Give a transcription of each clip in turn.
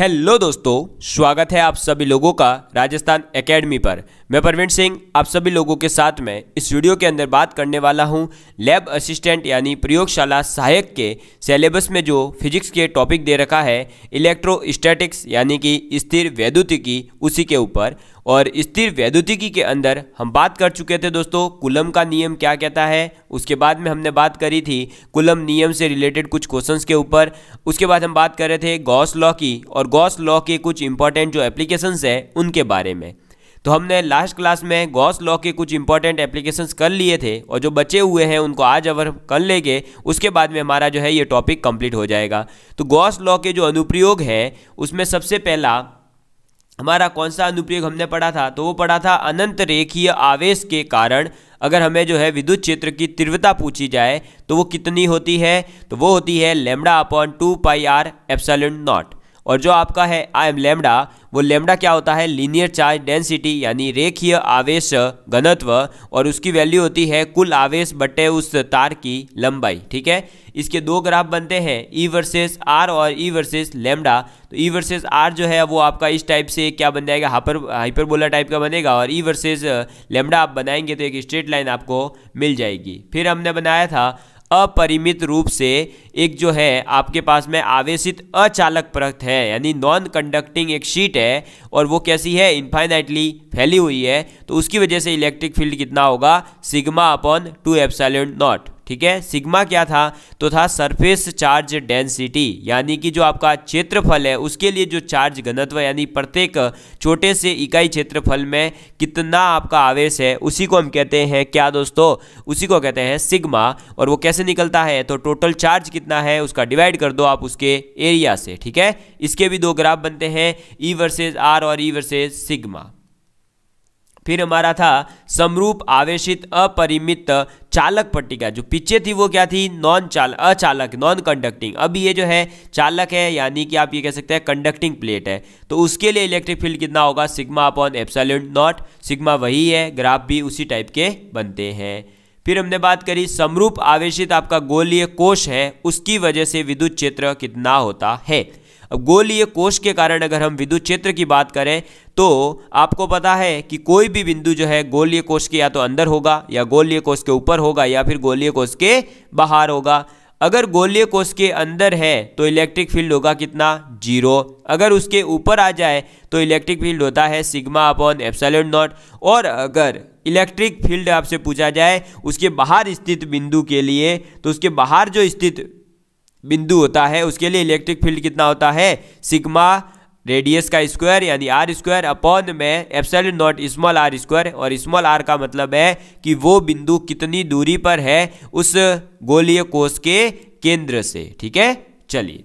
hello दोस्तों स्वागत है आप सभी लोगों का राजस्थान एकेडमी पर मैं प्रवीण सिंह आप सभी लोगों के साथ में इस वीडियो के अंदर बात करने वाला हूं लैब असिस्टेंट यानी प्रयोगशाला सहायक के सिलेबस में जो फिजिक्स के टॉपिक दे रखा है इलेक्ट्रोस्टैटिक्स यानी कि स्थिर वैद्युतिकी उसी के ऊपर और स्थिर वैद्युतिकी के अंदर हम बात कर चुके थे दोस्तों कुलम का नियम क्या कहता है उसके बाद में हमने बात करी थी कुलम नियम से रिलेटेड कुछ क्वेश्चंस के ऊपर उसके बाद हम बात कर रहे थे गॉस लॉ की और गॉस लॉ के कुछ इंपॉर्टेंट जो एप्लीकेशंस है उनके बारे में तो हमने लास्ट क्लास में गॉस लॉ के कुछ इंपॉर्टेंट एप्लीकेशंस कर लिए थे और जो बचे हुए हैं उनको आज अवर कर लेंगे उसके बाद में हमारा जो है ये टॉपिक कंप्लीट हो जाएगा तो गॉस लॉ के जो अनुप्रयोग हैं उसमें सबसे पहला हमारा कौन सा अनुप्रयोग हमने पढ़ा था तो वो पढ़ा था अनंत रेखीय आवेश के कारण अगर हमें जो है विद्युत क्षेत्र की तीव्रता पूछी जाए तो वो कितनी होती है तो वो होती है lambda upon two pi R epsilon naught और जो आपका है आई एम लेमडा वो लेमडा क्या होता है लीनियर चार्ज डेंसिटी यानी रेखीय आवेश घनत्व और उसकी वैल्यू होती है कुल आवेश बटे उस तार की लंबाई ठीक है इसके दो ग्राफ बनते हैं ई वर्सेस आर और ई वर्सेस लेमडा तो ई वर्सेस आर जो है वो आपका इस टाइप से क्या बन जाएगा हाइपर हाइपरबोला टाइप का बनेगा और ई वर्सेज लेमडा आप बनाएंगे तो एक स्ट्रेट लाइन आपको मिल जाएगी फिर हमने बनाया था अपरिमित रूप से एक जो है आपके पास में आवेशित अचालक परत है यानी नॉन कंडक्टिंग एक शीट है और वो कैसी है इन्फाइनाइटली फैली हुई है तो उसकी वजह से इलेक्ट्रिक फील्ड कितना होगा sigma upon two epsilon naught ठीक है सिग्मा क्या था तो था सरफेस चार्ज डेंसिटी यानी कि जो आपका क्षेत्रफल है उसके लिए जो चार्ज घनत्व यानी प्रत्येक छोटे से इकाई क्षेत्रफल में कितना आपका आवेश है उसी को हम कहते हैं क्या दोस्तों उसी को कहते हैं सिग्मा और वो कैसे निकलता है तो टोटल चार्ज कितना है उसका डिवाइड कर दो आप उसके एरिया से ठीक है इसके भी दो ग्राफ बनते हैं ई वर्सेज आर और ई वर्सेज सिग्मा फिर हमारा था समरूप आवेशित अपरिमित चालक पट्टिका जो पीछे थी वो क्या थी नॉन चाल अचालक नॉन कंडक्टिंग अब ये जो है चालक है यानी कि आप ये कह सकते हैं कंडक्टिंग प्लेट है तो उसके लिए इलेक्ट्रिक फील्ड कितना होगा sigma upon epsilon naught sigma वही है ग्राफ भी उसी टाइप के बनते हैं फिर हमने बात करी समरूप आवेशित आपका गोलीय कोष है उसकी वजह से विद्युत क्षेत्र कितना होता है अब गोलीय कोष के कारण अगर हम विद्युत क्षेत्र की बात करें तो आपको पता है कि कोई भी बिंदु जो है गोलीय कोष के या तो अंदर होगा या गोलीय कोष के ऊपर होगा या फिर गोलीय कोष के बाहर होगा अगर गोलीय कोष के अंदर है तो इलेक्ट्रिक फील्ड होगा कितना जीरो अगर उसके ऊपर आ जाए तो इलेक्ट्रिक फील्ड होता है सिग्मा अपॉन एप्सलन नॉट और अगर इलेक्ट्रिक फील्ड आपसे पूछा जाए उसके बाहर स्थित बिंदु के लिए तो उसके बाहर जो स्थित बिंदु होता है उसके लिए इलेक्ट्रिक फील्ड कितना होता है सिग्मा रेडियस का स्क्वायर यानी आर स्क्वायर अपॉन में epsilon naught small R square और स्मॉल आर का मतलब है कि वो बिंदु कितनी दूरी पर है उस गोलीय कोष के केंद्र से ठीक है चलिए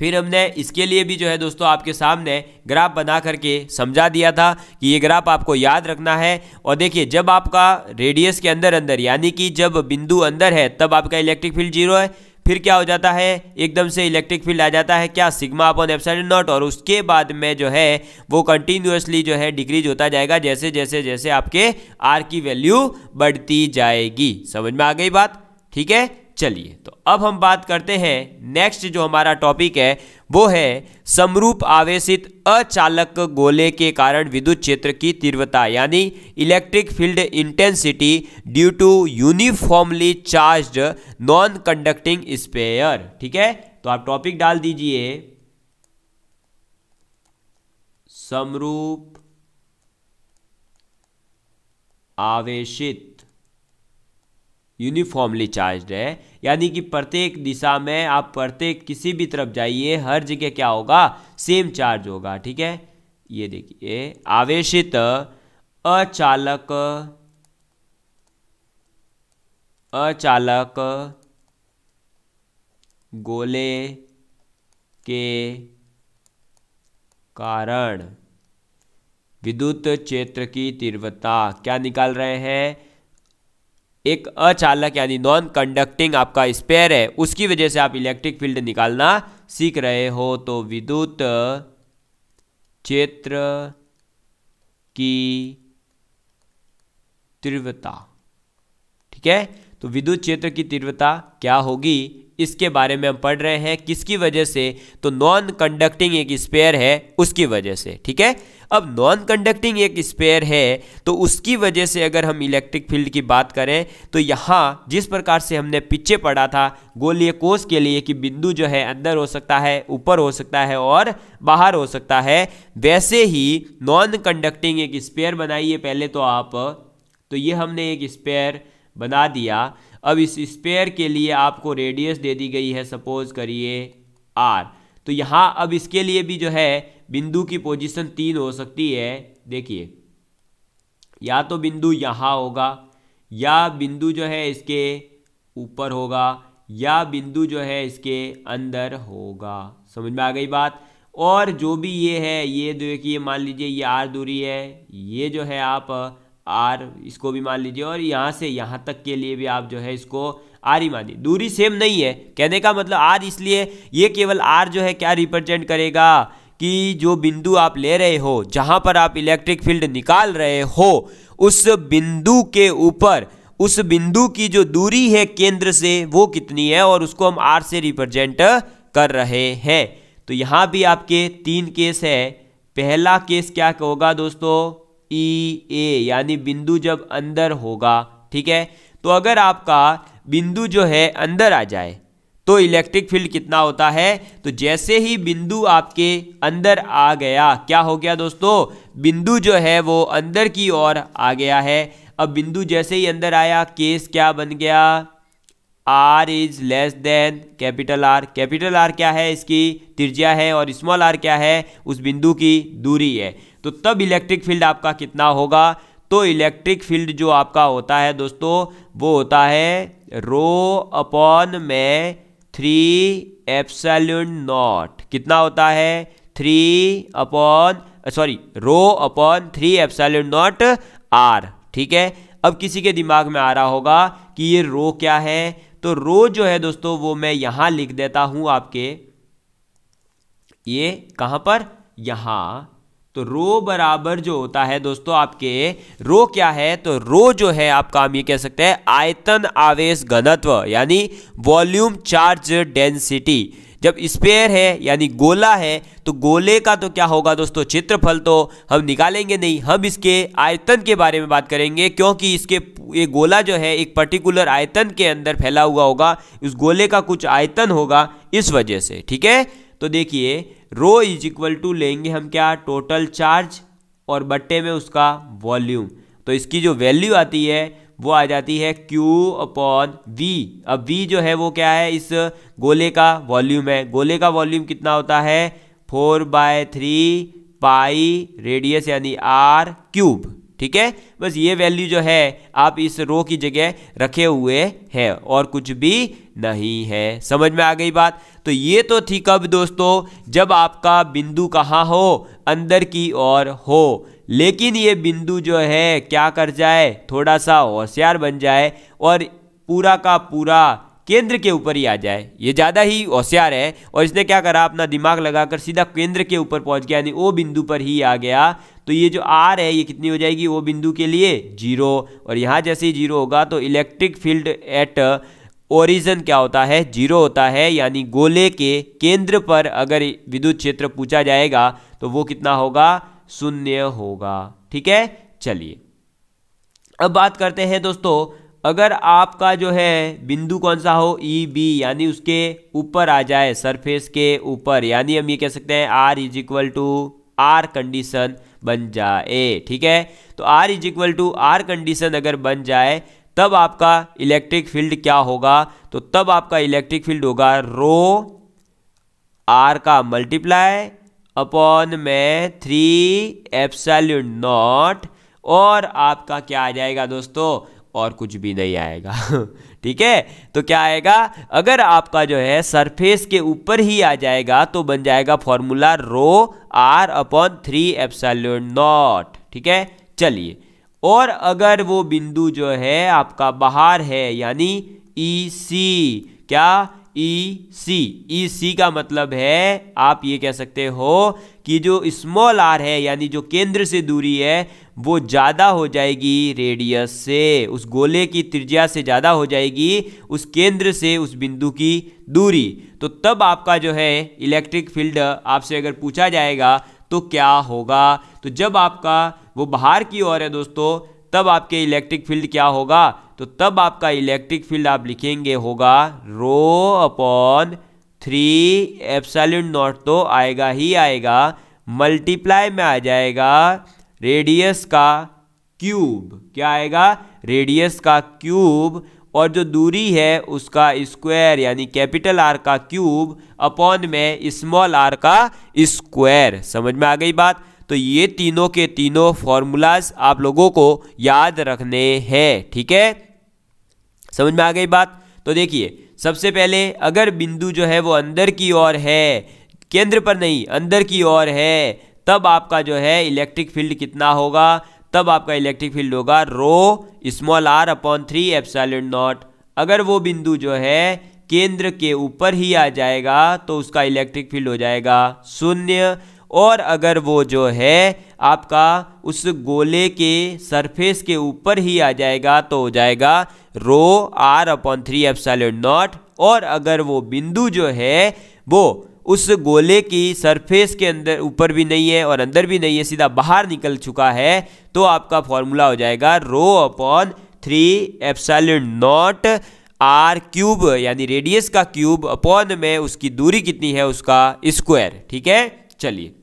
फिर हमने इसके लिए भी जो है दोस्तों आपके सामने ग्राफ बना करके समझा दिया था कि ये ग्राफ आपको याद रखना है और देखिए जब आपका रेडियस के अंदर अंदर यानी कि जब बिंदु अंदर है तब आपका इलेक्ट्रिक फील्ड जीरो है फिर क्या हो जाता है एकदम से इलेक्ट्रिक फील्ड आ जाता है क्या सिग्मा अपॉन साइड नॉट और उसके बाद में जो है वो कंटिन्यूसली जो है डिक्रीज होता जाएगा जैसे जैसे जैसे आपके आर की वैल्यू बढ़ती जाएगी समझ में आ गई बात ठीक है चलिए तो अब हम बात करते हैं नेक्स्ट जो हमारा टॉपिक है वो है समरूप आवेशित अचालक गोले के कारण विद्युत क्षेत्र की तीव्रता यानी electric field intensity due to uniformly charged non conducting sphere ठीक है तो आप टॉपिक डाल दीजिए समरूप आवेशित यूनिफॉर्मली चार्ज है यानी कि प्रत्येक दिशा में आप प्रत्येक किसी भी तरफ जाइए हर जगह क्या होगा सेम चार्ज होगा ठीक है ये देखिए आवेशित अचालक अचालक गोले के कारण विद्युत क्षेत्र की तीव्रता क्या निकाल रहे हैं एक अचालक यानी नॉन कंडक्टिंग आपका स्पेयर है उसकी वजह से आप इलेक्ट्रिक फील्ड निकालना सीख रहे हो तो विद्युत क्षेत्र की तीव्रता ठीक है तो विद्युत क्षेत्र की तीव्रता क्या होगी इसके बारे में हम पढ़ रहे हैं किसकी वजह से तो नॉन कंडक्टिंग एक स्पेयर है उसकी वजह से ठीक है अब नॉन कंडक्टिंग एक स्पेयर है तो उसकी वजह से अगर हम इलेक्ट्रिक फील्ड की बात करें तो यहाँ जिस प्रकार से हमने पीछे पढ़ा था गोलीय कोष के लिए कि बिंदु जो है अंदर हो सकता है ऊपर हो सकता है और बाहर हो सकता है वैसे ही नॉन कंडक्टिंग एक स्पेयर बनाइए पहले तो आप तो ये हमने एक स्पेयर बना दिया अब इस स्पेयर के लिए आपको रेडियस दे दी गई है सपोज करिए आर तो यहाँ अब इसके लिए भी जो है बिंदु की पोजीशन तीन हो सकती है देखिए या तो बिंदु यहाँ होगा या बिंदु जो है इसके ऊपर होगा या बिंदु जो है इसके अंदर होगा समझ में आ गई बात और जो भी ये है ये देखिए मान लीजिए ये आर दूरी है ये जो है आप आर इसको भी मान लीजिए और यहाँ से यहाँ तक के लिए भी आप जो है इसको आर ही मान लीजिए दूरी सेम नहीं है कहने का मतलब आर इसलिए ये केवल आर जो है क्या रिप्रेजेंट करेगा कि जो बिंदु आप ले रहे हो जहाँ पर आप इलेक्ट्रिक फील्ड निकाल रहे हो उस बिंदु के ऊपर उस बिंदु की जो दूरी है केंद्र से वो कितनी है और उसको हम आर से रिप्रेजेंट कर रहे हैं तो यहाँ भी आपके तीन केस है पहला केस क्या होगा दोस्तों ई e ए यानी बिंदु जब अंदर होगा ठीक है तो अगर आपका बिंदु जो है अंदर आ जाए तो इलेक्ट्रिक फील्ड कितना होता है तो जैसे ही बिंदु आपके अंदर आ गया क्या हो गया दोस्तों बिंदु जो है वो अंदर की ओर आ गया है अब बिंदु जैसे ही अंदर आया केस क्या बन गया R is less than capital R capital R क्या है इसकी त्रिज्या है और स्मॉल आर क्या है उस बिंदु की दूरी है तो तब इलेक्ट्रिक फील्ड आपका कितना होगा तो इलेक्ट्रिक फील्ड जो आपका होता है दोस्तों वो होता है रो अपॉन में थ्री एप्सल्यूट नॉट कितना होता है three upon sorry rho upon three epsilon naught R ठीक है अब किसी के दिमाग में आ रहा होगा कि ये रो क्या है तो रो जो है दोस्तों वो मैं यहां लिख देता हूं आपके ये कहां पर यहां तो रो बराबर जो होता है दोस्तों आपके रो क्या है तो रो जो है आपका हम ये कह सकते हैं आयतन आवेश घनत्व यानी वॉल्यूम चार्ज डेंसिटी जब स्पेयर है यानी गोला है तो गोले का तो क्या होगा दोस्तों क्षेत्रफल तो हम निकालेंगे नहीं हम इसके आयतन के बारे में बात करेंगे क्योंकि इसके ये गोला जो है एक पर्टिकुलर आयतन के अंदर फैला हुआ होगा इस गोले का कुछ आयतन होगा इस वजह से ठीक है तो देखिए रो इज इक्वल टू लेंगे हम क्या टोटल चार्ज और बट्टे में उसका वॉल्यूम तो इसकी जो वैल्यू आती है वो आ जाती है Q अपॉन V अब V जो है वो क्या है इस गोले का वॉल्यूम है गोले का वॉल्यूम कितना होता है four by three pi radius यानी आर क्यूब ठीक है बस ये वैल्यू जो है आप इस रो की जगह रखे हुए हैं और कुछ भी नहीं है समझ में आ गई बात तो ये तो थी कब दोस्तों जब आपका बिंदु कहाँ हो अंदर की ओर हो लेकिन ये बिंदु जो है क्या कर जाए थोड़ा सा होशियार बन जाए और पूरा का पूरा केंद्र के ऊपर ही आ जाए ये ज़्यादा ही होशियार है और इसने क्या करा अपना दिमाग लगाकर सीधा केंद्र के ऊपर पहुंच गया यानी ओ बिंदु पर ही आ गया तो ये जो आर है ये कितनी हो जाएगी ओ बिंदु के लिए जीरो और यहाँ जैसे ही जीरो होगा तो इलेक्ट्रिक फील्ड एट ओरिजन क्या होता है जीरो होता है यानी गोले के केंद्र पर अगर विद्युत क्षेत्र पूछा जाएगा तो वो कितना होगा शून्य होगा ठीक है चलिए अब बात करते हैं दोस्तों अगर आपका जो है बिंदु कौन सा हो ई e, बी यानी उसके ऊपर आ जाए सरफेस के ऊपर यानी हम ये कह सकते हैं R is equal to R condition बन जाए ठीक है तो R is equal to R condition अगर बन जाए तब आपका इलेक्ट्रिक फील्ड क्या होगा तो तब आपका इलेक्ट्रिक फील्ड होगा रो आर का मल्टीप्लाई अपॉन में थ्री एप्सल्यूट नॉट और आपका क्या आ जाएगा दोस्तों और कुछ भी नहीं आएगा ठीक है तो क्या आएगा अगर आपका जो है सरफेस के ऊपर ही आ जाएगा तो बन जाएगा formula rho R upon three epsilon naught ठीक है चलिए और अगर वो बिंदु जो है आपका बाहर है यानी ई e सी क्या ई सी ई सी का मतलब है आप ये कह सकते हो कि जो स्मॉल आर है यानी जो केंद्र से दूरी है वो ज़्यादा हो जाएगी रेडियस से उस गोले की त्रिज्या से ज़्यादा हो जाएगी उस केंद्र से उस बिंदु की दूरी तो तब आपका जो है इलेक्ट्रिक फील्ड आपसे अगर पूछा जाएगा तो क्या होगा तो जब आपका वो बाहर की ओर है दोस्तों तब आपके इलेक्ट्रिक फील्ड क्या होगा तो तब आपका इलेक्ट्रिक फील्ड आप लिखेंगे होगा rho upon three epsilon naught तो आएगा ही आएगा मल्टीप्लाई में आ जाएगा रेडियस का क्यूब क्या आएगा रेडियस का क्यूब और जो दूरी है उसका स्क्वायर यानी कैपिटल आर का क्यूब अपॉन में स्मॉल आर का स्क्वायर समझ में आ गई बात तो ये तीनों के तीनों फॉर्मूलाज आप लोगों को याद रखने हैं ठीक है समझ में आ गई बात तो देखिए सबसे पहले अगर बिंदु जो है वो अंदर की ओर है केंद्र पर नहीं अंदर की ओर है तब आपका जो है इलेक्ट्रिक फील्ड कितना होगा तब आपका इलेक्ट्रिक फील्ड होगा rho small r upon three epsilon naught अगर वो बिंदु जो है केंद्र के ऊपर ही आ जाएगा तो उसका इलेक्ट्रिक फील्ड हो जाएगा शून्य और अगर वो जो है आपका उस गोले के सरफेस के ऊपर ही आ जाएगा तो हो जाएगा rho R upon three epsilon naught और अगर वो बिंदु जो है वो उस गोले की सरफेस के अंदर ऊपर भी नहीं है और अंदर भी नहीं है सीधा बाहर निकल चुका है तो आपका फॉर्मूला हो जाएगा rho upon three epsilon naught R cube यानी रेडियस का क्यूब अपॉन में उसकी दूरी कितनी है उसका स्क्वायर ठीक है चलिए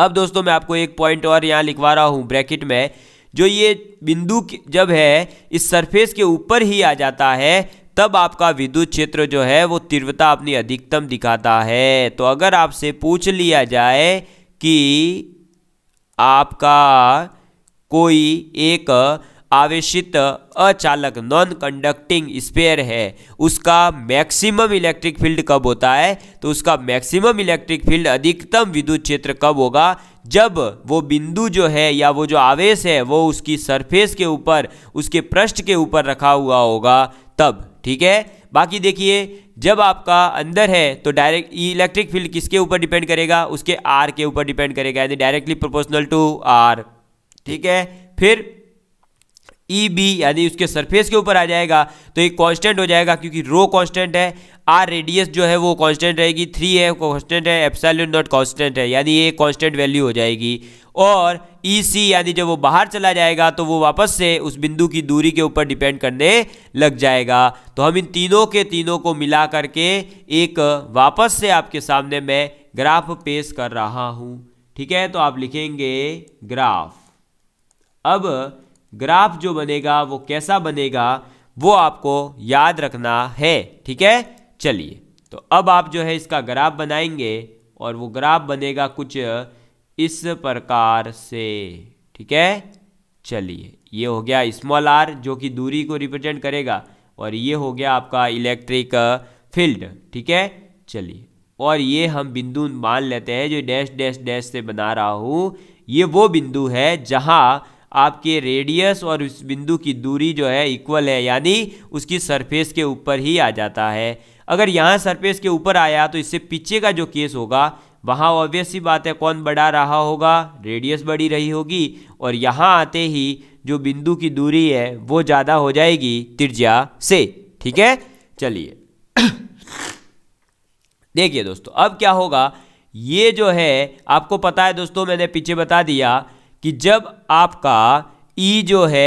अब दोस्तों मैं आपको एक पॉइंट और यहाँ लिखवा रहा हूँ ब्रैकेट में जो ये बिंदु जब है इस सरफेस के ऊपर ही आ जाता है तब आपका विद्युत क्षेत्र जो है वो तीव्रता अपनी अधिकतम दिखाता है तो अगर आपसे पूछ लिया जाए कि आपका कोई एक आवेशित अचालक नॉन कंडक्टिंग स्पेयर है उसका मैक्सिमम इलेक्ट्रिक फील्ड कब होता है तो उसका मैक्सिमम इलेक्ट्रिक फील्ड अधिकतम विद्युत क्षेत्र कब होगा जब वो बिंदु जो है या वो जो आवेश है वो उसकी सरफेस के ऊपर उसके पृष्ठ के ऊपर रखा हुआ होगा तब ठीक है बाकी देखिए जब आपका अंदर है तो डायरेक्ट इलेक्ट्रिक फील्ड किसके ऊपर डिपेंड करेगा उसके आर के ऊपर डिपेंड करेगा यानी डायरेक्टली प्रोपोर्शनल टू आर ठीक है फिर ई e बी यानी उसके सरफेस के ऊपर आ जाएगा तो ये कांस्टेंट हो जाएगा क्योंकि रो कांस्टेंट है आर रेडियस जो है वो कांस्टेंट रहेगी थ्री है कांस्टेंट है एप्सैल्यूट नॉट कांस्टेंट है यानी ये कांस्टेंट वैल्यू हो जाएगी और ई e सी यानी जब वो बाहर चला जाएगा तो वो वापस से उस बिंदु की दूरी के ऊपर डिपेंड करने लग जाएगा तो हम इन तीनों के तीनों को मिला करके एक वापस से आपके सामने मैं ग्राफ पेश कर रहा हूँ ठीक है तो आप लिखेंगे ग्राफ अब ग्राफ जो बनेगा वो कैसा बनेगा वो आपको याद रखना है ठीक है चलिए तो अब आप जो है इसका ग्राफ बनाएंगे और वो ग्राफ बनेगा कुछ इस प्रकार से ठीक है चलिए ये हो गया स्मॉल आर जो कि दूरी को रिप्रेजेंट करेगा और ये हो गया आपका इलेक्ट्रिक फील्ड ठीक है चलिए और ये हम बिंदु मान लेते हैं जो डैश डैश डैश से बना रहा हूँ ये वो बिंदु है जहाँ आपके रेडियस और उस बिंदु की दूरी जो है इक्वल है यानी उसकी सरफेस के ऊपर ही आ जाता है अगर यहाँ सरफेस के ऊपर आया तो इससे पीछे का जो केस होगा वहाँ ऑब्वियस बात है कौन बढ़ा रहा होगा रेडियस बढ़ी रही होगी और यहाँ आते ही जो बिंदु की दूरी है वो ज़्यादा हो जाएगी त्रिज्या से ठीक है चलिए देखिए दोस्तों अब क्या होगा ये जो है आपको पता है दोस्तों मैंने पीछे बता दिया कि जब आपका ई जो है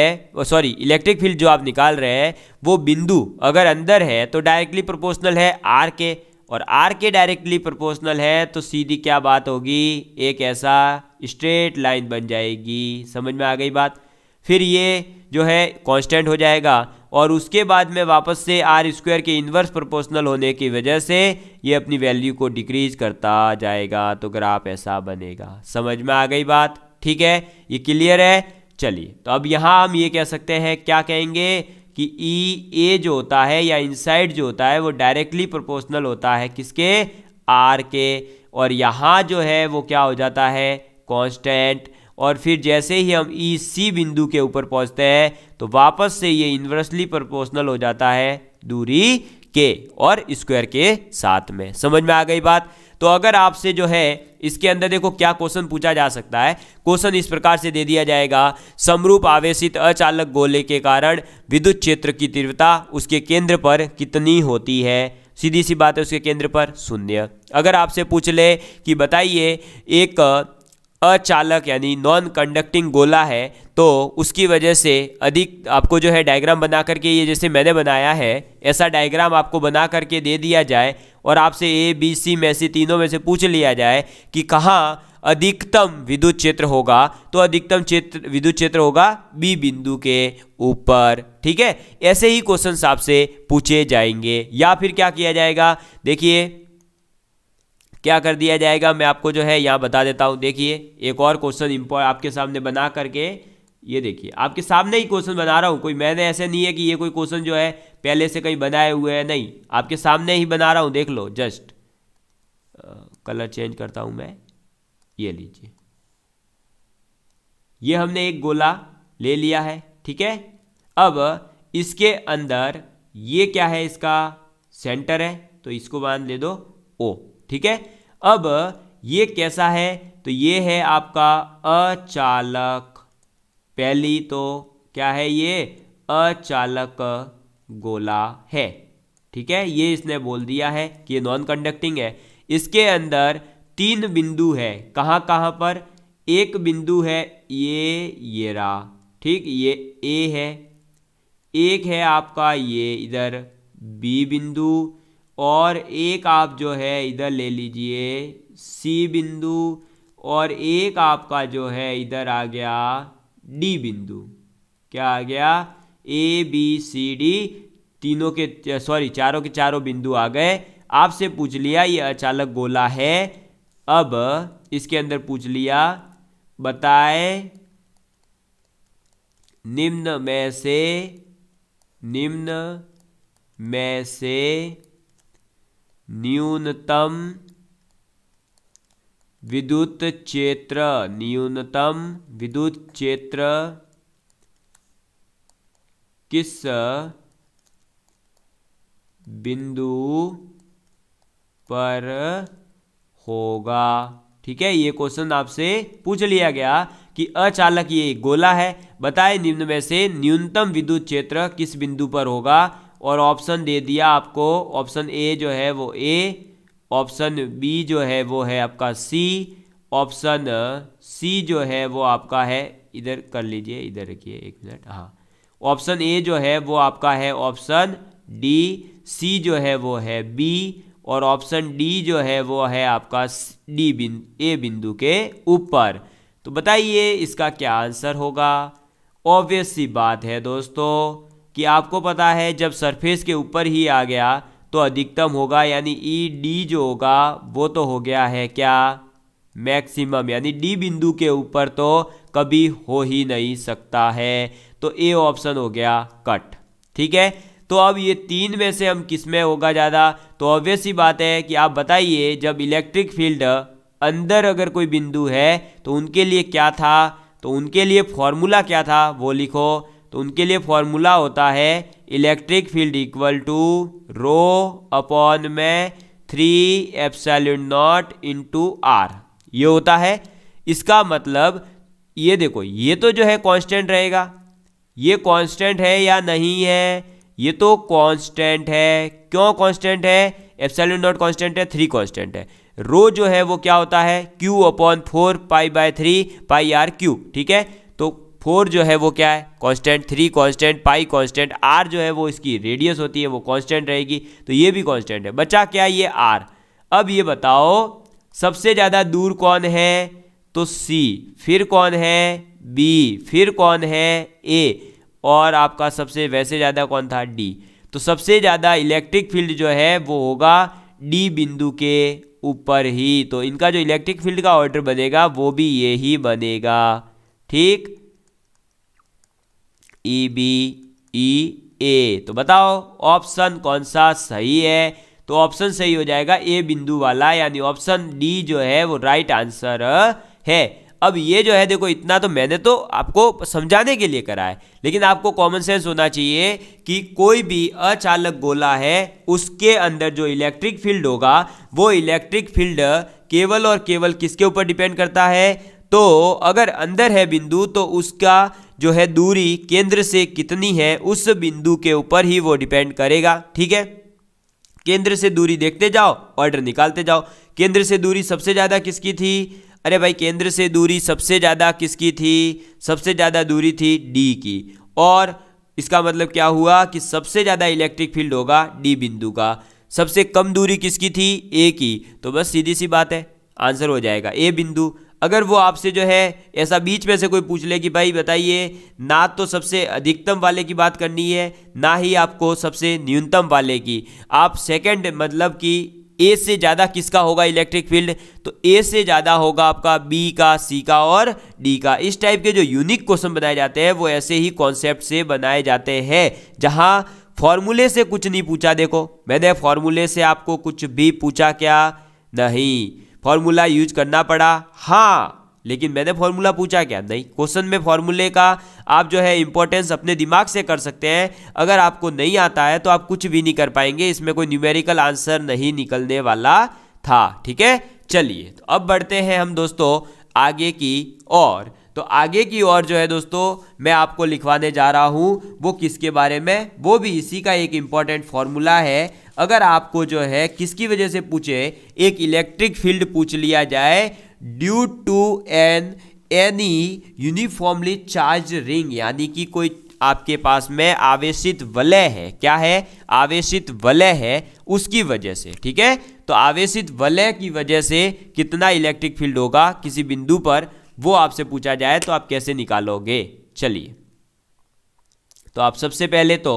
सॉरी इलेक्ट्रिक फील्ड जो आप निकाल रहे हैं वो बिंदु अगर अंदर है तो डायरेक्टली प्रोपोर्शनल है आर के और आर के डायरेक्टली प्रोपोर्शनल है तो सीधी क्या बात होगी एक ऐसा स्ट्रेट लाइन बन जाएगी समझ में आ गई बात फिर ये जो है कांस्टेंट हो जाएगा और उसके बाद में वापस से आर स्क्वायर के इन्वर्स प्रोपोर्शनल होने की वजह से ये अपनी वैल्यू को डिक्रीज करता जाएगा तो ग्राफ ऐसा बनेगा समझ में आ गई बात ठीक है ये क्लियर है चलिए तो अब यहाँ हम ये कह सकते हैं क्या कहेंगे कि ई e, ए जो होता है या इनसाइड जो होता है वो डायरेक्टली प्रोपोर्शनल होता है किसके आर के और यहाँ जो है वो क्या हो जाता है कांस्टेंट और फिर जैसे ही हम ई e, सी बिंदु के ऊपर पहुँचते हैं तो वापस से ये इन्वर्सली प्रोपोर्शनल हो जाता है दूरी के और स्क्वायर के साथ में समझ में आ गई बात तो अगर आपसे जो है इसके अंदर देखो क्या क्वेश्चन पूछा जा सकता है क्वेश्चन इस प्रकार से दे दिया जाएगा समरूप आवेशित अचालक गोले के कारण विद्युत क्षेत्र की तीव्रता उसके केंद्र पर कितनी होती है सीधी सी बात है उसके केंद्र पर शून्य अगर आपसे पूछ ले कि बताइए एक अचालक यानी नॉन कंडक्टिंग गोला है तो उसकी वजह से अधिक आपको जो है डायग्राम बना करके ये जैसे मैंने बनाया है ऐसा डायग्राम आपको बना करके दे दिया जाए और आपसे ए बी सी में से तीनों में से पूछ लिया जाए कि कहाँ अधिकतम विद्युत क्षेत्र होगा तो अधिकतम क्षेत्र विद्युत क्षेत्र होगा बी बिंदु के ऊपर ठीक है ऐसे ही क्वेश्चन आपसे पूछे जाएंगे या फिर क्या किया जाएगा देखिए क्या कर दिया जाएगा मैं आपको जो है यहां बता देता हूं देखिए एक और क्वेश्चन आपके सामने बना करके ये देखिए आपके सामने ही क्वेश्चन बना रहा हूँ कोई मैंने ऐसे नहीं है कि ये कोई क्वेश्चन जो है पहले से कहीं बनाए हुए हैं नहीं आपके सामने ही बना रहा हूँ देख लो जस्ट कलर चेंज करता हूँ मैं ये लीजिए ये हमने एक गोला ले लिया है ठीक है अब इसके अंदर ये क्या है इसका सेंटर है तो इसको मान ले दो ओ ठीक है अब ये कैसा है तो ये है आपका अचालक पहली तो क्या है ये अचालक गोला है ठीक है ये इसने बोल दिया है कि ये नॉन कंडक्टिंग है इसके अंदर तीन बिंदु है कहाँ कहाँ पर एक बिंदु है ये ये रहा ठीक ये ए है एक है आपका ये इधर बी बिंदु और एक आप जो है इधर ले लीजिए सी बिंदु और एक आपका जो है इधर आ गया डी बिंदु क्या आ गया ए बी सी डी तीनों के सॉरी चारों के चारों बिंदु आ गए आपसे पूछ लिया ये अचालक गोला है अब इसके अंदर पूछ लिया बताए निम्न में से निम्न में से न्यूनतम विद्युत क्षेत्र न्यूनतम विद्युत क्षेत्र किस बिंदु पर होगा ठीक है ये क्वेश्चन आपसे पूछ लिया गया कि अचालक ये गोला है बताए निम्न में से न्यूनतम विद्युत क्षेत्र किस बिंदु पर होगा और ऑप्शन दे दिया आपको ऑप्शन ए जो है वो ए ऑप्शन बी जो है वो है आपका सी ऑप्शन सी जो है वो आपका है इधर कर लीजिए इधर रखिए एक मिनट हाँ ऑप्शन ए जो है वो आपका है ऑप्शन डी सी जो है वो है बी और ऑप्शन डी जो है वो है आपका डी बिंदु ए बिंदु के ऊपर तो बताइए इसका क्या आंसर होगा ऑब्वियस सी बात है दोस्तों कि आपको पता है जब सरफेस के ऊपर ही आ गया तो अधिकतम होगा यानी ई e डी जो होगा वो तो हो गया है क्या मैक्सिमम यानी डी बिंदु के ऊपर तो कभी हो ही नहीं सकता है तो ए ऑप्शन हो गया कट ठीक है तो अब ये तीन में से हम किस में होगा ज़्यादा तो ऑब्वियस ही बात है कि आप बताइए जब इलेक्ट्रिक फील्ड अंदर अगर कोई बिंदु है तो उनके लिए क्या था तो उनके लिए फॉर्मूला क्या था वो लिखो तो उनके लिए फॉर्मूला होता है electric field equal to rho upon में three epsilon naught into R ये होता है इसका मतलब ये देखो ये तो जो है कांस्टेंट रहेगा ये कांस्टेंट है या नहीं है ये तो कांस्टेंट है क्यों कांस्टेंट है एप्सैल्यूट नॉट कांस्टेंट है थ्री कांस्टेंट है रो जो है वो क्या होता है Q upon four pi by three pi R Q ठीक है तो फोर जो है वो क्या है constant three constant pi constant R जो है वो इसकी रेडियस होती है वो कांस्टेंट रहेगी तो ये भी कांस्टेंट है बचा क्या ये आर अब ये बताओ सबसे ज़्यादा दूर कौन है तो सी फिर कौन है बी फिर कौन है ए और आपका सबसे वैसे ज़्यादा कौन था डी तो सबसे ज़्यादा इलेक्ट्रिक फील्ड जो है वो होगा डी बिंदु के ऊपर ही तो इनका जो इलेक्ट्रिक फील्ड का ऑर्डर बनेगा वो भी ये ही बनेगा ठीक ई बी ई ए तो बताओ ऑप्शन कौन सा सही है तो ऑप्शन सही हो जाएगा ए बिंदु वाला यानी ऑप्शन डी जो है वो राइट आंसर है अब ये जो है देखो इतना तो मैंने तो आपको समझाने के लिए करा है लेकिन आपको कॉमन सेंस होना चाहिए कि कोई भी अचालक गोला है उसके अंदर जो इलेक्ट्रिक फील्ड होगा वो इलेक्ट्रिक फील्ड केवल और केवल किसके ऊपर डिपेंड करता है तो अगर अंदर है बिंदु तो उसका जो है दूरी केंद्र से कितनी है उस बिंदु के ऊपर ही वो डिपेंड करेगा ठीक है केंद्र से दूरी देखते जाओ ऑर्डर निकालते जाओ केंद्र से दूरी सबसे ज़्यादा किसकी थी अरे भाई केंद्र से दूरी सबसे ज़्यादा किसकी थी सबसे ज़्यादा दूरी थी डी की और इसका मतलब क्या हुआ कि सबसे ज़्यादा इलेक्ट्रिक फील्ड होगा डी बिंदु का सबसे कम दूरी किसकी थी ए की तो बस सीधी सी बात है आंसर हो जाएगा ए बिंदु अगर वो आपसे जो है ऐसा बीच में से कोई पूछ ले कि भाई बताइए ना तो सबसे अधिकतम वाले की बात करनी है ना ही आपको सबसे न्यूनतम वाले की आप सेकंड मतलब कि ए से ज़्यादा किसका होगा इलेक्ट्रिक फील्ड तो ए से ज़्यादा होगा आपका बी का सी का और डी का इस टाइप के जो यूनिक क्वेश्चन बनाए जाते हैं वो ऐसे ही कॉन्सेप्ट से बनाए जाते हैं जहाँ फॉर्मूले से कुछ नहीं पूछा देखो मैंने फॉर्मूले से आपको कुछ भी पूछा क्या नहीं फॉर्मूला यूज करना पड़ा हाँ लेकिन मैंने फॉर्मूला पूछा क्या नहीं क्वेश्चन में फॉर्मूले का आप जो है इंपॉर्टेंस अपने दिमाग से कर सकते हैं अगर आपको नहीं आता है तो आप कुछ भी नहीं कर पाएंगे इसमें कोई न्यूमेरिकल आंसर नहीं निकलने वाला था ठीक है चलिए तो अब बढ़ते हैं हम दोस्तों आगे की और तो आगे की ओर जो है दोस्तों मैं आपको लिखवाने जा रहा हूँ वो किसके बारे में वो भी इसी का एक इम्पॉर्टेंट फॉर्मूला है अगर आपको जो है किसकी वजह से पूछे एक इलेक्ट्रिक फील्ड पूछ लिया जाए due to an any uniformly charge ring यानी कि कोई आपके पास में आवेशित वलय है क्या है आवेशित वलय है उसकी वजह से ठीक है तो आवेशित वलय की वजह से कितना इलेक्ट्रिक फील्ड होगा किसी बिंदु पर वो आपसे पूछा जाए तो आप कैसे निकालोगे चलिए तो आप सबसे पहले तो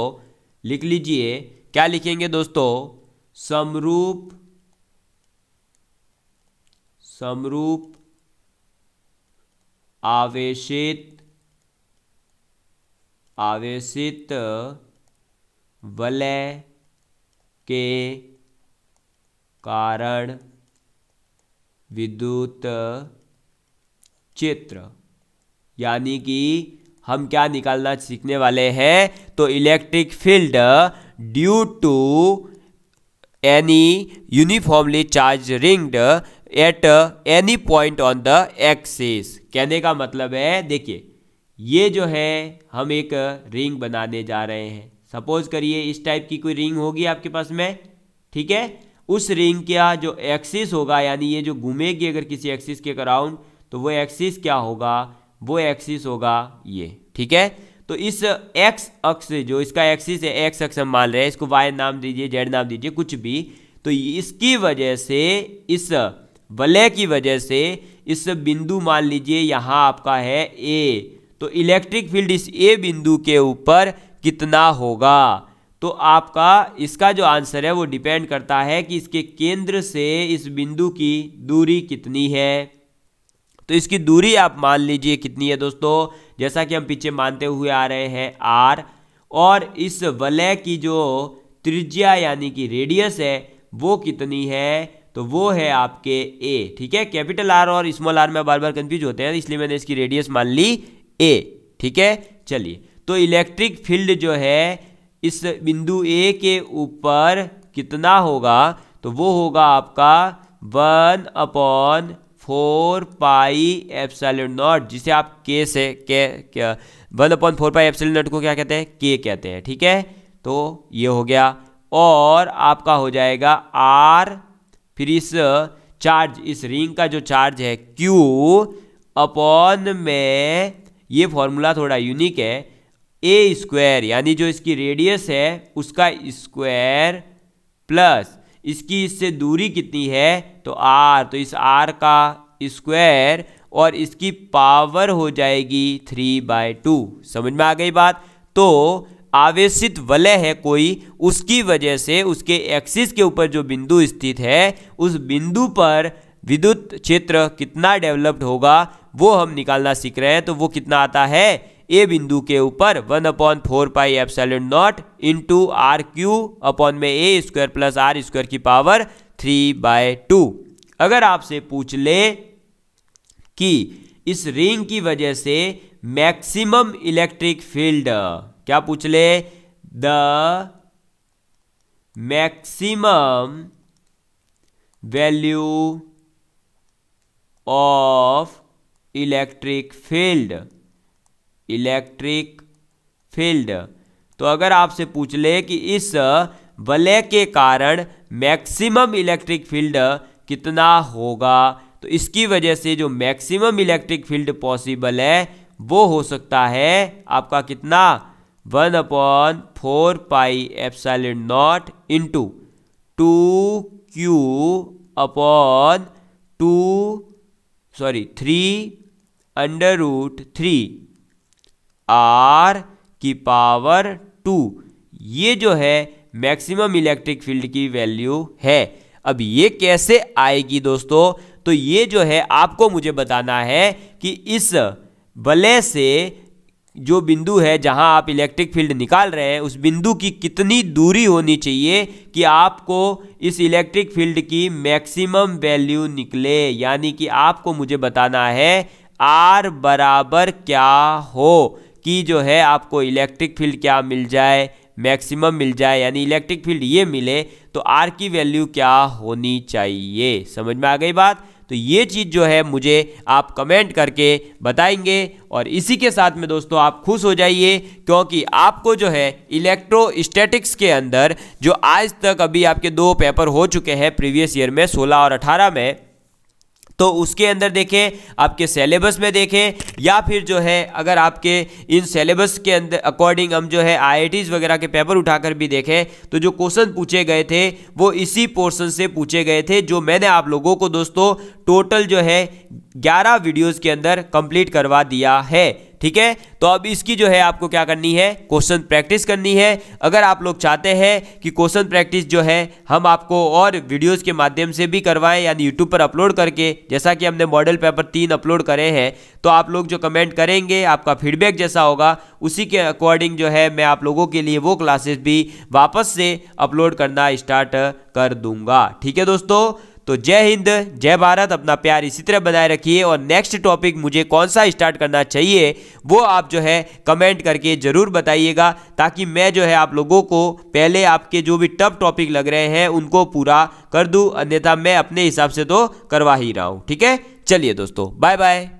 लिख लीजिए क्या लिखेंगे दोस्तों समरूप समरूप आवेशित आवेशित वलय के कारण विद्युत चित्र यानी कि हम क्या निकालना सीखने वाले हैं तो electric field due to any uniformly charge ringed at any point on the axis कहने का मतलब है देखिए ये जो है हम एक रिंग बनाने जा रहे हैं सपोज करिए इस टाइप की कोई रिंग होगी आपके पास में ठीक है उस रिंग का जो एक्सिस होगा यानी ये जो घूमेगी अगर किसी एक्सिस के अराउंड तो वो एक्सिस क्या होगा वो एक्सिस होगा ये ठीक है तो इस एक्स अक्ष जो इसका एक्सिस है एक्स अक्ष हम मान रहे हैं इसको वाई नाम दीजिए जेड नाम दीजिए कुछ भी तो इसकी वजह से इस वलय की वजह से इस बिंदु मान लीजिए यहाँ आपका है ए तो इलेक्ट्रिक फील्ड इस ए बिंदु के ऊपर कितना होगा तो आपका इसका जो आंसर है वो डिपेंड करता है कि इसके केंद्र से इस बिंदु की दूरी कितनी है तो इसकी दूरी आप मान लीजिए कितनी है दोस्तों जैसा कि हम पीछे मानते हुए आ रहे हैं आर और इस वलय की जो त्रिज्या यानी कि रेडियस है वो कितनी है तो वो है आपके ए ठीक है कैपिटल आर और स्मॉल आर में बार बार कंफ्यूज होते हैं इसलिए मैंने इसकी रेडियस मान ली ए ठीक है चलिए तो इलेक्ट्रिक फील्ड जो है इस बिंदु ए के ऊपर कितना होगा तो वो होगा आपका one upon four pi epsilon naught जिसे आप के से K one upon four pi epsilon naught को क्या कहते हैं के कहते हैं ठीक है तो ये हो गया और आपका हो जाएगा आर फिर इस चार्ज इस रिंग का जो चार्ज है क्यू अपॉन में ये फॉर्मूला थोड़ा यूनिक है ए स्क्वायर यानी जो इसकी रेडियस है उसका स्क्वायर प्लस इसकी इससे दूरी कितनी है तो आर तो इस आर का स्क्वायर और इसकी पावर हो जाएगी थ्री बाय टू समझ में आ गई बात तो आवेशित वलय है कोई उसकी वजह से उसके एक्सिस के ऊपर जो बिंदु स्थित है उस बिंदु पर विद्युत क्षेत्र कितना डेवलप्ड होगा वो हम निकालना सीख रहे हैं तो वो कितना आता है ए बिंदु के ऊपर one upon four pi epsilon naught into R Q upon में A square plus R square की पावर थ्री बाय टू अगर आपसे पूछ ले कि इस रिंग की वजह से मैक्सिमम इलेक्ट्रिक फील्ड क्या पूछ ले the maximum value of electric field electric field तो अगर आपसे पूछ ले कि इस वलय के कारण मैक्सिमम इलेक्ट्रिक फील्ड कितना होगा तो इसकी वजह से जो मैक्सिमम इलेक्ट्रिक फील्ड पॉसिबल है वो हो सकता है आपका कितना one upon four pi epsilon naught into two Q upon two sorry three under root three R की पावर टू ये जो है मैक्सिमम इलेक्ट्रिक फील्ड की वैल्यू है अब ये कैसे आएगी दोस्तों तो ये जो है आपको मुझे बताना है कि इस बले से जो बिंदु है जहां आप इलेक्ट्रिक फील्ड निकाल रहे हैं उस बिंदु की कितनी दूरी होनी चाहिए कि आपको इस इलेक्ट्रिक फील्ड की मैक्सिमम वैल्यू निकले यानी कि आपको मुझे बताना है आर बराबर क्या हो कि जो है आपको इलेक्ट्रिक फील्ड क्या मिल जाए मैक्सिमम मिल जाए यानी इलेक्ट्रिक फील्ड ये मिले तो आर की वैल्यू क्या होनी चाहिए समझ में आ गई बात तो ये चीज़ जो है मुझे आप कमेंट करके बताएंगे और इसी के साथ में दोस्तों आप खुश हो जाइए क्योंकि आपको जो है इलेक्ट्रो स्टेटिक्स के अंदर जो आज तक अभी आपके दो पेपर हो चुके हैं प्रीवियस ईयर में 16 और 18 में तो उसके अंदर देखें आपके सेलेबस में देखें या फिर जो है अगर आपके इन सेलेबस के अंदर अकॉर्डिंग हम जो है आई वगैरह के पेपर उठाकर भी देखें तो जो क्वेश्चन पूछे गए थे वो इसी पोर्सन से पूछे गए थे जो मैंने आप लोगों को दोस्तों टोटल जो है 11 वीडियोस के अंदर कंप्लीट करवा दिया है ठीक है तो अब इसकी जो है आपको क्या करनी है क्वेश्चन प्रैक्टिस करनी है अगर आप लोग चाहते हैं कि क्वेश्चन प्रैक्टिस जो है हम आपको और वीडियोस के माध्यम से भी करवाएं यानी यूट्यूब पर अपलोड करके जैसा कि हमने मॉडल पेपर तीन अपलोड करे हैं तो आप लोग जो कमेंट करेंगे आपका फीडबैक जैसा होगा उसी के अकॉर्डिंग जो है मैं आप लोगों के लिए वो क्लासेस भी वापस से अपलोड करना स्टार्ट कर दूंगा ठीक है दोस्तों तो जय हिंद जय भारत अपना प्यार इसी तरह बनाए रखिए और नेक्स्ट टॉपिक मुझे कौन सा स्टार्ट करना चाहिए वो आप जो है कमेंट करके ज़रूर बताइएगा ताकि मैं जो है आप लोगों को पहले आपके जो भी टफ टॉपिक लग रहे हैं उनको पूरा कर दूँ अन्यथा मैं अपने हिसाब से तो करवा ही रहा हूँ ठीक है चलिए दोस्तों बाय बाय